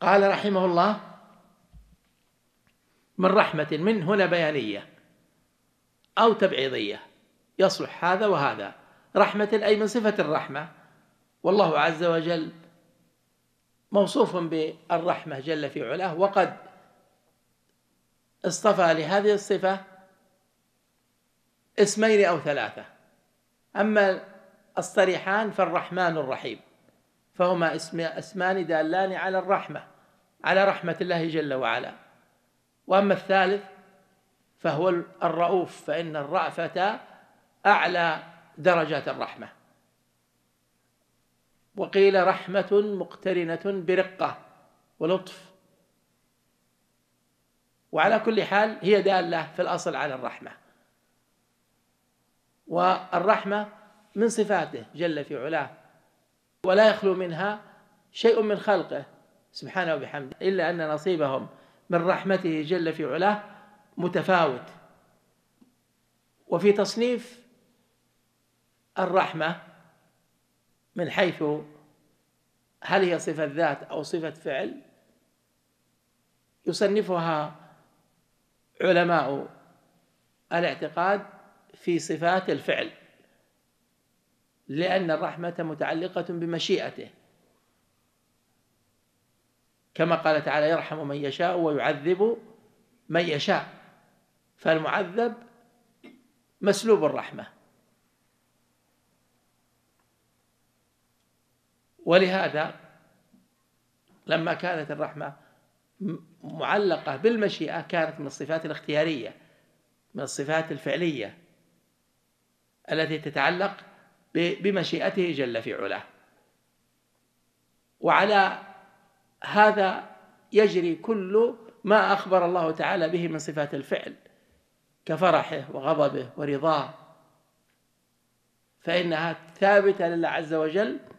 قال رحمه الله من رحمة من هنا بيانية أو تبعيضية يصلح هذا وهذا رحمة أي من صفة الرحمة والله عز وجل موصوف بالرحمة جل في علاه وقد اصطفى لهذه الصفة اسمين أو ثلاثة أما الصريحان فالرحمن الرحيم فهما اسمان دالان على الرحمة على رحمة الله جل وعلا وأما الثالث فهو الرؤوف فإن الرأفة أعلى درجات الرحمة وقيل رحمة مقترنة برقة ولطف وعلى كل حال هي دالة في الأصل على الرحمة والرحمة من صفاته جل في علاه ولا يخلو منها شيء من خلقه سبحانه وبحمده إلا أن نصيبهم من رحمته جل في علاه متفاوت وفي تصنيف الرحمة من حيث هل هي صفة ذات أو صفة فعل يصنفها علماء الاعتقاد في صفات الفعل لأن الرحمة متعلقة بمشيئته كما قال تعالى يرحم من يشاء ويعذب من يشاء فالمعذب مسلوب الرحمة ولهذا لما كانت الرحمة معلقة بالمشيئة كانت من الصفات الاختيارية من الصفات الفعلية التي تتعلق بمشيئته جل في علاه وعلى هذا يجري كل ما أخبر الله تعالى به من صفات الفعل كفرحه وغضبه ورضاه فإنها ثابتة لله عز وجل